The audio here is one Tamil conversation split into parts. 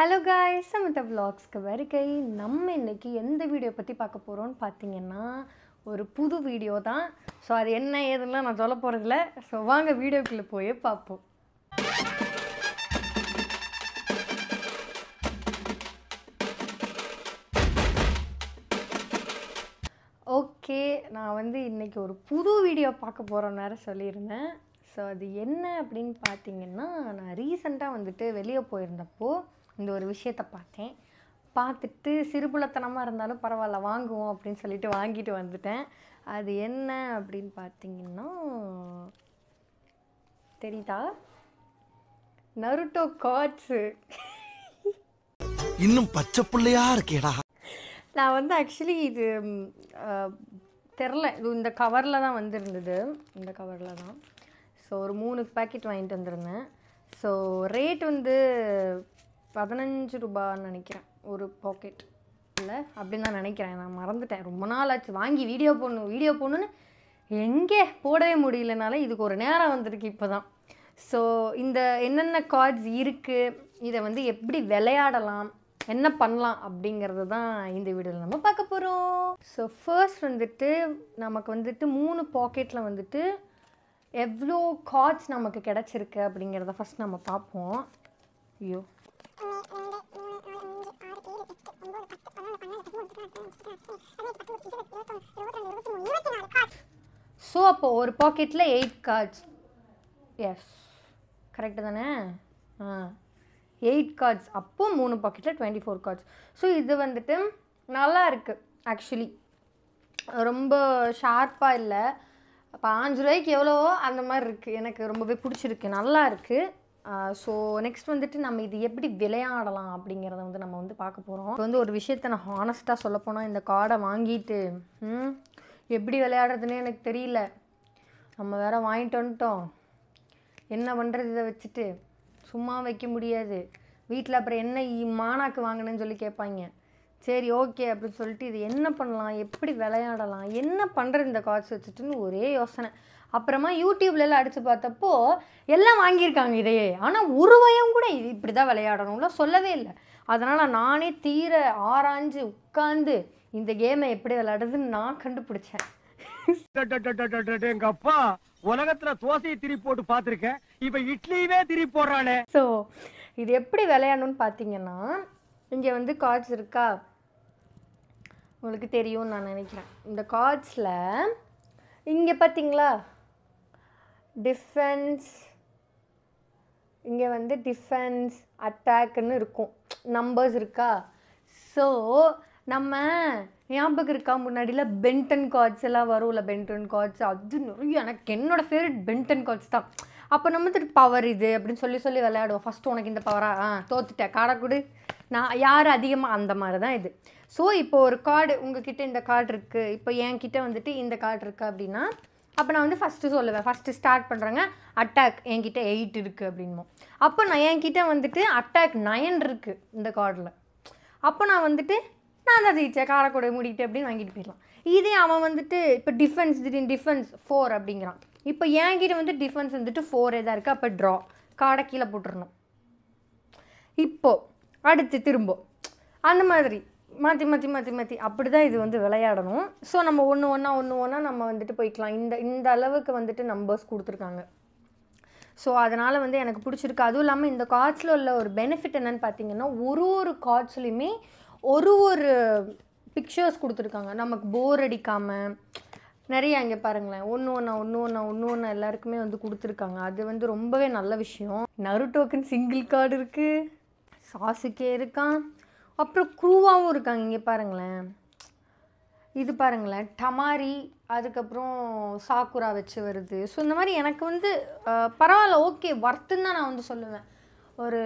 ஹலோ காய் சமத்த விலாக்ஸ்க்கு வருகை நம்ம இன்றைக்கி எந்த வீடியோ பற்றி பார்க்க போகிறோன்னு பார்த்தீங்கன்னா ஒரு புது வீடியோ தான் ஸோ அது என்ன ஏதுலாம் நான் சொல்ல போகிறதில்ல ஸோ வாங்க வீடியோக்குள்ளே போய் பார்ப்போம் ஓகே நான் வந்து இன்றைக்கி ஒரு புது வீடியோ பார்க்க போகிறோன்னு வேறு சொல்லியிருந்தேன் ஸோ அது என்ன அப்படின்னு பார்த்தீங்கன்னா நான் ரீசெண்டாக வந்துட்டு வெளியே போயிருந்தப்போ இந்த ஒரு விஷயத்த பார்த்தேன் பார்த்துட்டு சிறுபுலத்தனமாக இருந்தாலும் பரவாயில்ல வாங்குவோம் அப்படின்னு சொல்லிட்டு வாங்கிட்டு வந்துட்டேன் அது என்ன அப்படின்னு பார்த்தீங்கன்னா தெரியுதா நருட்டோ காட்ஸு இன்னும் பச்சை பிள்ளையா இருக்கேடா நான் வந்து ஆக்சுவலி இது தெரில இது இந்த கவரில் தான் வந்திருந்தது இந்த கவரில் தான் ஸோ ஒரு மூணு பேக்கெட் வாங்கிட்டு வந்திருந்தேன் ஸோ ரேட் வந்து பதினஞ்சு ரூபான்னு நினைக்கிறேன் ஒரு பாக்கெட் இல்லை அப்படின்னு தான் நினைக்கிறேன் நான் மறந்துட்டேன் ரொம்ப நாள் ஆச்சு வாங்கி வீடியோ போடணும் வீடியோ போடணுன்னு எங்கே போடவே முடியலனால இதுக்கு ஒரு நேரம் வந்திருக்கு இப்போ தான் ஸோ இந்த என்னென்ன கார்ட்ஸ் இருக்குது இதை வந்து எப்படி விளையாடலாம் என்ன பண்ணலாம் அப்படிங்கிறது தான் இந்த வீடியோவில் நம்ம பார்க்க போகிறோம் ஸோ ஃபர்ஸ்ட் வந்துட்டு நமக்கு வந்துட்டு மூணு பாக்கெட்டில் வந்துட்டு எவ்வளோ கார்ட்ஸ் நமக்கு கிடச்சிருக்கு அப்படிங்கிறத ஃபஸ்ட் நம்ம பார்ப்போம் ஐயோ ஸோ அப்போது ஒரு பாக்கெட்டில் எயிட் கார்ட்ஸ் எஸ் கரெக்டு தானே ஆ எயிட் கார்ட்ஸ் அப்போது மூணு பாக்கெட்டில் டுவெண்ட்டி ஃபோர் கார்ட்ஸ் ஸோ இது வந்துட்டு நல்லா இருக்குது ஆக்சுவலி ரொம்ப ஷார்ப்பாக இல்லை இப்போ அஞ்சு ரூபாய்க்கு எவ்வளோ அந்த மாதிரி இருக்குது எனக்கு ரொம்பவே பிடிச்சிருக்கு நல்லா இருக்குது ஸோ நெக்ஸ்ட் வந்துட்டு நம்ம இது எப்படி விளையாடலாம் அப்படிங்கிறத வந்து நம்ம வந்து பார்க்க போகிறோம் இப்போ வந்து ஒரு விஷயத்த நான் ஹானஸ்ட்டாக சொல்லப்போனால் இந்த கார்டை வாங்கிட்டு எப்படி விளையாடுறதுன்னு எனக்கு தெரியல நம்ம வேறு வாங்கிட்டு வந்துட்டோம் என்ன பண்ணுறது இதை வச்சுட்டு சும்மா வைக்க முடியாது வீட்டில் அப்புறம் என்ன மாணாக்கு வாங்கினேன்னு சொல்லி கேட்பாங்க சரி ஓகே அப்படின்னு சொல்லிட்டு இது என்ன பண்ணலாம் எப்படி விளையாடலாம் என்ன பண்ணுறது இந்த காசு வச்சுட்டுன்னு ஒரே யோசனை அப்புறமா யூடியூப்லலாம் அடித்து பார்த்தப்போ எல்லாம் வாங்கியிருக்காங்க இதையே ஆனால் உருவயம் கூட இது இப்படி தான் விளையாடணும்லாம் சொல்லவே இல்லை அதனால் நானே தீர ஆராய்ஞ்சு உட்காந்து இந்த கேமை எப்படி விளையாடுறதுன்னு நான் கண்டுபிடிச்சேன் எங்கப்பா உலகத்தில் தோசையை திரி போட்டு பார்த்துருக்கேன் இப்போ இட்லியுமே திரி போடுறானே ஸோ இது எப்படி விளையாடணும்னு பார்த்தீங்கன்னா இங்கே வந்து கார்ட்ஸ் இருக்கா உங்களுக்கு தெரியும்னு நான் நினைக்கிறேன் இந்த கார்ட்ஸில் இங்கே பார்த்தீங்களா டிஃபென்ஸ் இங்கே வந்து டிஃபென்ஸ் அட்டாக்னு இருக்கும் நம்பர்ஸ் இருக்கா ஸோ நம்ம ஞாபகம் இருக்கா முன்னாடியில் பென்டன் கார்ட்ஸ் எல்லாம் வரும்ல பென்டன் கார்ட்ஸ் அது நிறைய எனக்கு என்னோடய ஃபேவரட் பென்டன் கார்ட்ஸ் தான் அப்போ நம்ம வந்துட்டு பவர் இது அப்படின்னு சொல்லி சொல்லி விளையாடுவோம் ஃபஸ்ட்டு உனக்கு இந்த பவராக ஆ தோத்துட்டேன் காடை கொடு நான் யார் அதிகமாக அந்த மாதிரி தான் இது ஸோ இப்போ ஒரு கார்டு உங்ககிட்ட இந்த கார்டு இருக்குது இப்போ என் கிட்டே வந்துட்டு இந்த கார்டு இருக்குது அப்படின்னா அப்போ நான் வந்து ஃபஸ்ட்டு சொல்லுவேன் ஃபஸ்ட்டு ஸ்டார்ட் பண்ணுறேங்க அட்டாக் என்கிட்ட எயிட் இருக்குது அப்படின்மோ அப்போ நான் என்கிட்ட வந்துட்டு அட்டாக் நயன் இருக்குது இந்த கார்டில் அப்போ நான் வந்துட்டு நான் அதை ஜெயிச்சேன் காரக்கூட முடிக்கிட்டு அப்படின்னு வாங்கிட்டு போயிடலாம் இதே அவன் வந்துட்டு இப்போ டிஃபென்ஸ் திடீர்னு டிஃபென்ஸ் ஃபோர் அப்படிங்கிறான் இப்போ ஏங்கிட்ட வந்து டிஃபென்ஸ் வந்துட்டு ஃபோர் தான் இருக்குது அப்போ ட்ரா காடை கீழே போட்டுடணும் இப்போது அடுத்து திரும்ப அந்த மாதிரி மாற்றி மாற்றி மாற்றி மாற்றி அப்படி தான் இது வந்து விளையாடணும் ஸோ நம்ம ஒன்று ஒன்றா ஒன்று ஒன்றா நம்ம வந்துட்டு போய்க்கலாம் இந்த இந்த அளவுக்கு வந்துட்டு நம்பர்ஸ் கொடுத்துருக்காங்க ஸோ அதனால் வந்து எனக்கு பிடிச்சிருக்கு அதுவும் இல்லாமல் இந்த கார்ட்ஸில் உள்ள ஒரு பெனிஃபிட் என்னென்னு பார்த்தீங்கன்னா ஒரு ஒரு கார்ட்ஸ்லையுமே ஒரு ஒரு பிக்சர்ஸ் கொடுத்துருக்காங்க நமக்கு போர் அடிக்காமல் நிறைய இங்கே பாருங்களேன் ஒன்று ஒன்றா ஒன்று ஒன்றா ஒன்று ஒன்றா எல்லாருக்குமே வந்து கொடுத்துருக்காங்க அது வந்து ரொம்பவே நல்ல விஷயம் டோக்கன் சிங்கிள் கார்டு இருக்குது சாசுக்கே இருக்கான் அப்புறம் குரூவாகவும் இருக்காங்க இங்கே பாருங்களேன் இது பாருங்களேன் டமாரி அதுக்கப்புறம் சாக்குரா வச்சு வருது ஸோ இந்த மாதிரி எனக்கு வந்து பரவாயில்ல ஓகே ஒர்த்துன்னு தான் நான் வந்து சொல்லுவேன் ஒரு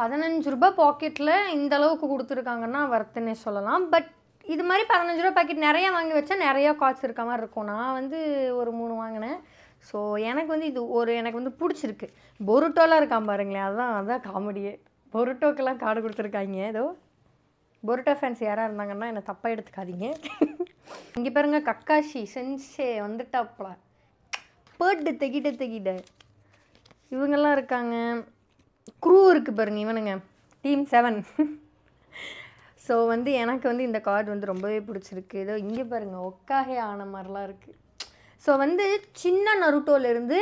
பதினஞ்சு ரூபாய் பாக்கெட்டில் இந்த அளவுக்கு கொடுத்துருக்காங்கன்னா ஒர்த்துன்னே சொல்லலாம் பட் இது மாதிரி பதினஞ்சு ரூபா பாக்கெட் நிறையா வாங்கி வச்சா நிறையா காட்ஸ் இருக்க மாதிரி இருக்கும் நான் வந்து ஒரு மூணு வாங்கினேன் ஸோ எனக்கு வந்து இது ஒரு எனக்கு வந்து பிடிச்சிருக்கு பொருட்டோலாம் இருக்கான் பாருங்களேன் அதுதான் அதுதான் காமெடியே பொருட்டோக்கெல்லாம் கார்டு கொடுத்துருக்காங்க ஏதோ பொருட்டோ ஃபேன்ஸ் யாராக இருந்தாங்கன்னா என்னை தப்பாக எடுத்துக்காதீங்க இங்கே பாருங்க கக்காஷி சென்சே வந்துட்டாப்ல பேர்டு தகிட்ட தைக்கிட்ட இவங்கெல்லாம் இருக்காங்க குரூ இருக்குது பாருங்க இவனுங்க டீம் செவன் ஸோ வந்து எனக்கு வந்து இந்த கார்டு வந்து ரொம்பவே பிடிச்சிருக்கு இதோ இங்கே பாருங்கள் ஒக்காகே ஆன மாதிரிலாம் இருக்குது ஸோ வந்து சின்ன நருட்டோலேருந்து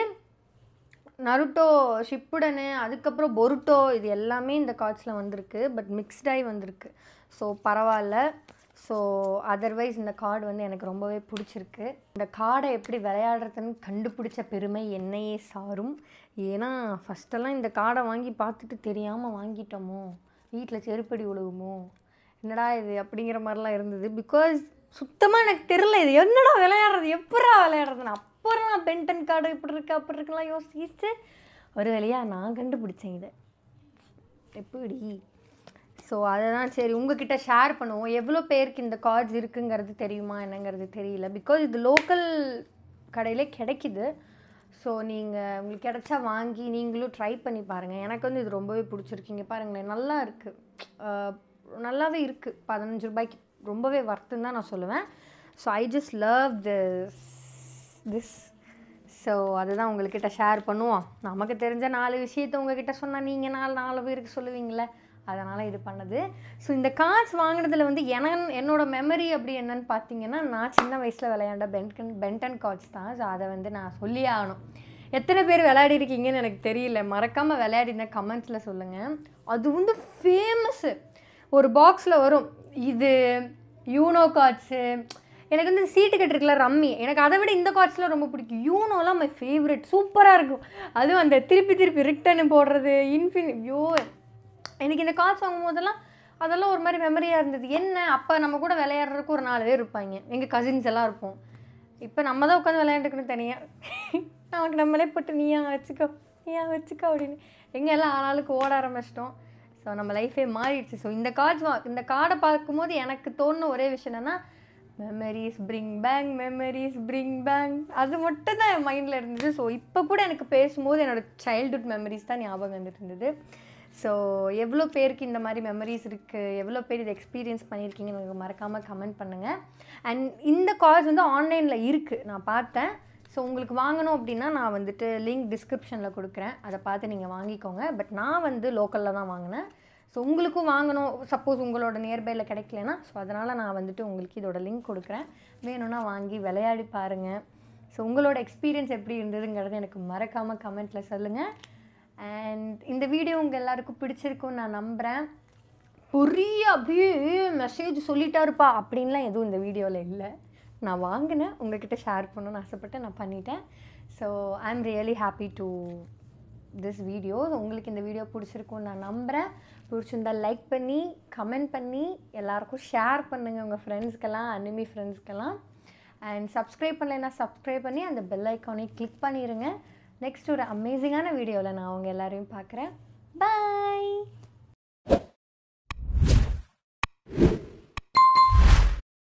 நருட்டோ ஷிப்புடனு அதுக்கப்புறம் பொருட்டோ இது எல்லாமே இந்த கார்ட்ஸில் வந்திருக்கு பட் மிக்ஸ்டாகி வந்திருக்கு ஸோ பரவாயில்ல ஸோ அதர்வைஸ் இந்த கார்டு வந்து எனக்கு ரொம்பவே பிடிச்சிருக்கு இந்த கார்டை எப்படி விளையாடுறதுன்னு கண்டுபிடிச்ச பெருமை என்னையே சாரும் ஏன்னா ஃபஸ்ட்டெல்லாம் இந்த கார்டை வாங்கி பார்த்துட்டு தெரியாமல் வாங்கிட்டோமோ வீட்டில் செருப்படி உழுகுமோ என்னடா இது அப்படிங்கிற மாதிரிலாம் இருந்தது பிகாஸ் சுத்தமாக எனக்கு தெரில இது என்னடா விளையாடுறது எப்படா நான் அப்புறம் நான் பென்டன் கார்டு இப்படி இருக்கு அப்படி இருக்குலாம் யோசிச்சு ஒரு வழியாக நான் கண்டுபிடிச்சேன் இதை எப்படி ஸோ அதை தான் சரி உங்ககிட்ட ஷேர் பண்ணுவோம் எவ்வளோ பேருக்கு இந்த கார்ட்ஸ் இருக்குங்கிறது தெரியுமா என்னங்கிறது தெரியல பிகாஸ் இது லோக்கல் கடையில் கிடைக்கிது ஸோ நீங்கள் உங்களுக்கு கிடைச்சா வாங்கி நீங்களும் ட்ரை பண்ணி பாருங்கள் எனக்கு வந்து இது ரொம்பவே பிடிச்சிருக்கீங்க பாருங்களேன் நல்லா இருக்குது நல்லாவே இருக்குது பதினஞ்சு ரூபாய்க்கு ரொம்பவே ஒர்த்துன்னு தான் நான் சொல்லுவேன் so I just love this this so அதுதான் உங்கள்கிட்ட ஷேர் பண்ணுவோம் நமக்கு தெரிஞ்ச நாலு விஷயத்தை உங்ககிட்ட சொன்னால் நீங்கள் நாலு நாலு பேருக்கு சொல்லுவீங்களே அதனால் இது பண்ணது ஸோ இந்த கார்ட்ஸ் வாங்கினதில் வந்து என என்னோடய மெமரி அப்படி என்னன்னு பார்த்தீங்கன்னா நான் சின்ன வயசில் விளையாண்ட பென்டன் பென்டன் கார்ட்ஸ் தான் ஸோ அதை வந்து நான் சொல்லி ஆகணும் எத்தனை பேர் விளையாடி இருக்கீங்கன்னு எனக்கு தெரியல மறக்காமல் விளையாடினா கமெண்ட்ஸில் சொல்லுங்கள் அது வந்து ஃபேமஸ்ஸு ஒரு பாக்ஸில் வரும் இது யூனோ கார்ட்ஸு எனக்கு வந்து சீட்டு கட்டிருக்குல ரம்மி எனக்கு அதை விட இந்த கார்ட்ஸ்லாம் ரொம்ப பிடிக்கும் யூனோலாம் மை ஃபேவரட் சூப்பராக இருக்கும் அதுவும் அந்த திருப்பி திருப்பி ரிட்டர்னு போடுறது இன்ஃபினி யோ எனக்கு இந்த கார்ட்ஸ் வாங்கும் போதெல்லாம் அதெல்லாம் ஒரு மாதிரி மெமரியாக இருந்தது என்ன அப்போ நம்ம கூட விளையாடுறதுக்கு ஒரு நாலு பேர் இருப்பாங்க எங்கள் கசின்ஸ் எல்லாம் இருப்போம் இப்போ நம்ம தான் உட்காந்து விளையாண்டுக்கணும் தனியாக நமக்கு நம்மளே போட்டு நீயா வச்சுக்கோ நீயா வச்சுக்கோ அப்படின்னு எங்கே எல்லாம் ஆளாளுக்கு ஓட ஆரம்பிச்சிட்டோம் ஸோ நம்ம லைஃபே மாறிடுச்சு ஸோ இந்த கார்ட்ஸ் இந்த கார்டை பார்க்கும்போது எனக்கு தோணுன ஒரே விஷயம் என்னென்னா memories bring back memories bring back அது மட்டும் தான் என் மைண்டில் இருந்தது ஸோ இப்போ கூட எனக்கு பேசும்போது என்னோடய சைல்டுஹுட் மெமரிஸ் தான் ஞாபகம் வந்துட்டு இருந்தது ஸோ எவ்வளோ பேருக்கு இந்த மாதிரி மெமரிஸ் இருக்குது எவ்வளோ பேர் இதை எக்ஸ்பீரியன்ஸ் பண்ணியிருக்கீங்க எனக்கு மறக்காமல் கமெண்ட் பண்ணுங்கள் அண்ட் இந்த காஸ் வந்து ஆன்லைனில் இருக்குது நான் பார்த்தேன் ஸோ உங்களுக்கு வாங்கணும் அப்படின்னா நான் வந்துட்டு லிங்க் டிஸ்கிரிப்ஷனில் கொடுக்குறேன் அதை பார்த்து நீங்கள் வாங்கிக்கோங்க பட் நான் வந்து லோக்கலில் தான் வாங்கினேன் ஸோ உங்களுக்கும் வாங்கணும் சப்போஸ் உங்களோட நியர்பையில் கிடைக்கலனா ஸோ அதனால் நான் வந்துட்டு உங்களுக்கு இதோட லிங்க் கொடுக்குறேன் வேணும்னா வாங்கி விளையாடி பாருங்கள் ஸோ உங்களோட எக்ஸ்பீரியன்ஸ் எப்படி இருந்ததுங்கிறத எனக்கு மறக்காமல் கமெண்ட்டில் சொல்லுங்கள் அண்ட் இந்த வீடியோ உங்கள் எல்லாருக்கும் பிடிச்சிருக்கும்னு நான் நம்புகிறேன் பொரிய அப்படியே மெசேஜ் சொல்லிட்டாருப்பா அப்படின்லாம் எதுவும் இந்த வீடியோவில் இல்லை நான் வாங்கினேன் உங்ககிட்ட ஷேர் பண்ணணும்னு ஆசைப்பட்டு நான் பண்ணிட்டேன் so I am really happy to this video உங்களுக்கு இந்த வீடியோ பிடிச்சிருக்கும்னு நான் நம்புகிறேன் பிடிச்சிருந்தா லைக் பண்ணி கமெண்ட் பண்ணி எல்லாருக்கும் ஷேர் பண்ணுங்கள் உங்கள் ஃப்ரெண்ட்ஸ்க்கெல்லாம் அனிமி ஃப்ரெண்ட்ஸ்க்கெல்லாம் அண்ட் சப்ஸ்கிரைப் பண்ணலைன்னா சப்ஸ்கிரைப் பண்ணி அந்த பெல் ஐக்கானே கிளிக் பண்ணிடுங்க நெக்ஸ்ட் ஒரு அமேசிங்கான வீடியோவில் நான் அவங்க எல்லோரையும் பார்க்குறேன் பாய்